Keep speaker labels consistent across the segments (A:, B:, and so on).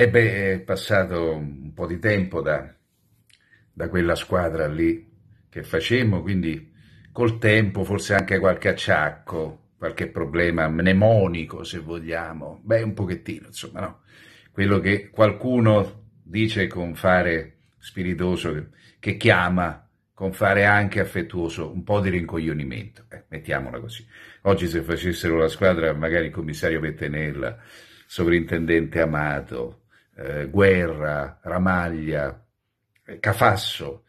A: Ebbe è passato un po' di tempo da, da quella squadra lì che facemmo, quindi col tempo forse anche qualche acciacco, qualche problema mnemonico se vogliamo, beh un pochettino insomma no, quello che qualcuno dice con fare spiritoso che chiama con fare anche affettuoso un po' di rincoglionimento, eh, mettiamola così. Oggi se facessero la squadra magari il commissario Pettenella, sovrintendente Amato, eh, Guerra, Ramaglia, eh, Cafasso,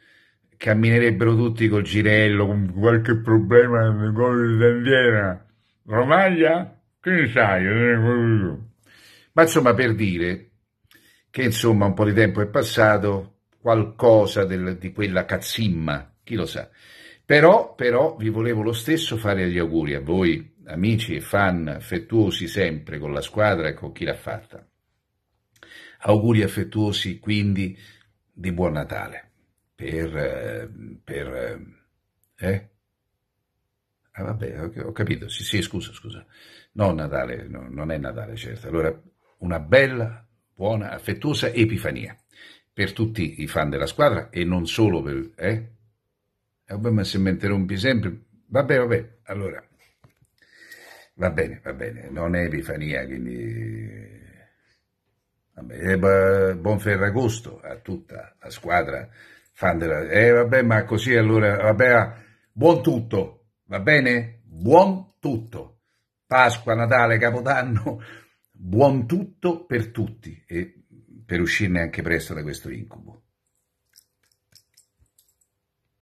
A: camminerebbero tutti col girello, con qualche problema nel gol di bandiera. Ramaglia? Che ne sai? Ma insomma, per dire che insomma un po' di tempo è passato, qualcosa del, di quella cazzimma, chi lo sa. Però, però vi volevo lo stesso fare gli auguri a voi, amici e fan affettuosi sempre con la squadra e con chi l'ha fatta. Auguri affettuosi quindi di Buon Natale per... Eh, per eh, eh? Ah, vabbè, ho capito. Sì, sì, scusa, scusa. No, Natale, no, non è Natale, certo. Allora, una bella, buona, affettuosa Epifania per tutti i fan della squadra e non solo per... Eh? eh vabbè, ma se mi interrompi sempre... Vabbè, vabbè, allora... Va bene, va bene. Non è Epifania, quindi e eh, buon Ferragosto a tutta la squadra fan della... E Eh vabbè, ma così allora, vabbè, ah, buon tutto, va bene? Buon tutto. Pasqua, Natale, Capodanno, buon tutto per tutti e per uscirne anche presto da questo incubo.